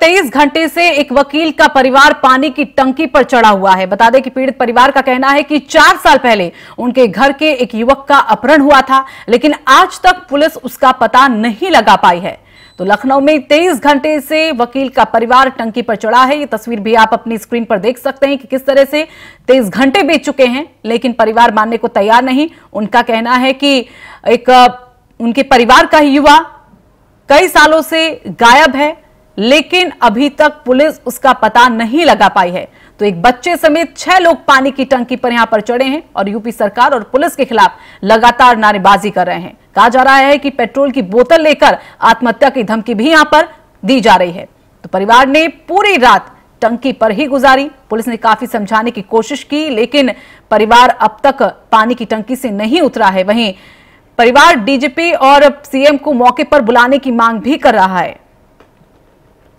तेईस घंटे से एक वकील का परिवार पानी की टंकी पर चढ़ा हुआ है बता दें कि पीड़ित परिवार का कहना है कि चार साल पहले उनके घर के एक युवक का अपहरण हुआ था लेकिन आज तक पुलिस उसका पता नहीं लगा पाई है तो लखनऊ में तेईस घंटे से वकील का परिवार टंकी पर चढ़ा है ये तस्वीर भी आप अपनी स्क्रीन पर देख सकते हैं कि किस तरह से तेईस घंटे बीत चुके हैं लेकिन परिवार मानने को तैयार नहीं उनका कहना है कि एक उनके परिवार का ही युवा कई सालों से गायब है लेकिन अभी तक पुलिस उसका पता नहीं लगा पाई है तो एक बच्चे समेत छह लोग पानी की टंकी पर यहां पर चढ़े हैं और यूपी सरकार और पुलिस के खिलाफ लगातार नारेबाजी कर रहे हैं कहा जा रहा है कि पेट्रोल की बोतल लेकर आत्महत्या की धमकी भी यहां पर दी जा रही है तो परिवार ने पूरी रात टंकी पर ही गुजारी पुलिस ने काफी समझाने की कोशिश की लेकिन परिवार अब तक पानी की टंकी से नहीं उतरा है वहीं परिवार डीजीपी और सीएम को मौके पर बुलाने की मांग भी कर रहा है